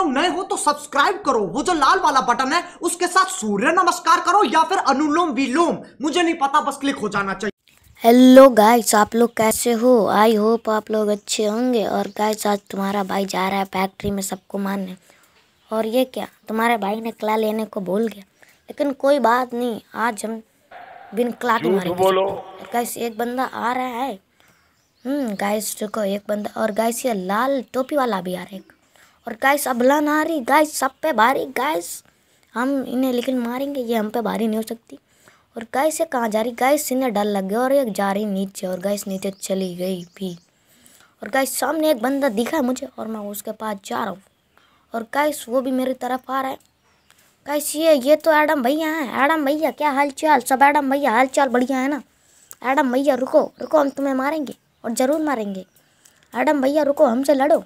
लोग नए हो तो सब्सक्राइब करो वो जो लाल वाला बटन है उसके साथ सूर्य नमस्कार करो या फिर अनुलोम विलोम मुझे नहीं पता बस क्लिक हो जाना चाहिए हेलो गाइस आप लोग कैसे हो आई होप आप लोग अच्छे होंगे और गाइस आज तुम्हारा भाई जा रहा है फैक्ट्री में सबको मारने और ये क्या तुम्हारे भाई ने क्ला लेने को बोल गया लेकिन कोई बात नहीं आज हम बिन कला के मारेंगे गाइस एक बंदा आ रहा है गाइस हम्म, देखो एक बंदा और गाइस ये लाल टोपी वाला भी आ रहा है और गाइस अब लन आ रही गाइस सब पे भारी गाइस हम इन्हें लेकिन मारेंगे ये हम पे भारी नहीं हो सकती और गाइस ये कहाँ जा रही गाइस इन्हें डर लग गया और ये जा रही नीचे और गाइस नीचे चली गई भी और गाइस सामने एक बंदा दिखा मुझे और मैं उसके पास जा रहा हूँ और गाइस वो भी मेरी तरफ आ रहा है गाइस ये ये तो एडम भैया हैं एडम भैया क्या हाल चाल सब एडम भैया हाल चाल बढ़िया है ना एडम भैया रुको रुको हम तुम्हें मारेंगे और ज़रूर मारेंगे एडम भैया रुको हमसे लड़ो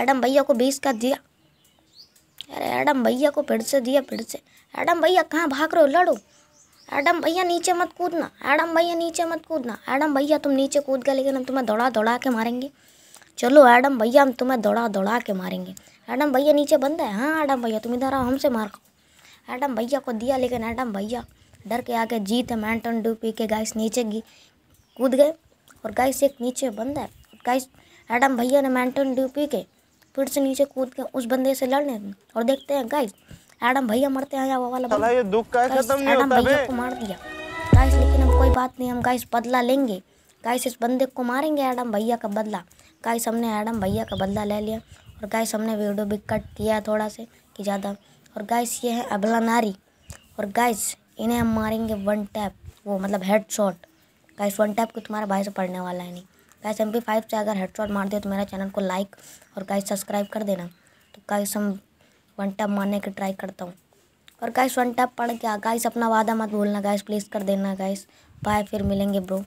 एडम भैया को बीस का दिया अरे एडम भैया को फिर से दिया फिर से एडम भैया कहाँ भाग रहे हो लड़ो एडम भैया नीचे मत कूदना एडम भैया नीचे मत कूदना एडम भैया तुम नीचे कूद गए लेकिन हम तुम्हें दौड़ा दौड़ा के मारेंगे चलो एडम भैया हम तुम्हें दौड़ा दौड़ा के मारेंगे एडम भैया नीचे बंद है हाँ एडम भैया तुम इधर आओ हमसे मार खाओ एडम भैया को दिया लेकिन एडम भैया डर के आके जीत मैंटन डू पी के गाइस नीचे कूद गए और गाइस एक नीचे बंद है गाइस एडम भैया ने मैंटन डू पी के फिर से नीचे कूद के उस बंदे से लड़ने और देखते हैं गाइस एडम भैया मरते हैं वो वाला ये दुख का खत्म नहीं होता भैया को मार दिया गाइस लेकिन हम कोई बात नहीं हम गाइस बदला लेंगे गाइस इस बंदे को मारेंगे एडम भैया का बदला गाइस हमने एडम भैया का बदला ले लिया और गाइस हमने वीडियो भी कट किया थोड़ा से कि ज़्यादा और गाइस ये है अबला नारी और गाइस इन्हें हम मारेंगे वन टैप वो मतलब head shot guys one tap को तुम्हारा भाई से पढ़ने वाला है नहीं गाइस एम पी फाइव से अगर हेडशॉट मार दे तो मेरा चैनल को लाइक और गाइस सब्सक्राइब कर देना तो गाइस हम वन टैप मारने की ट्राई करता हूँ और गाइस वन टैप पढ़ के गाइस अपना वादा मत भूलना गाइस प्लीज़ कर देना गाइस बाय फिर मिलेंगे ब्रो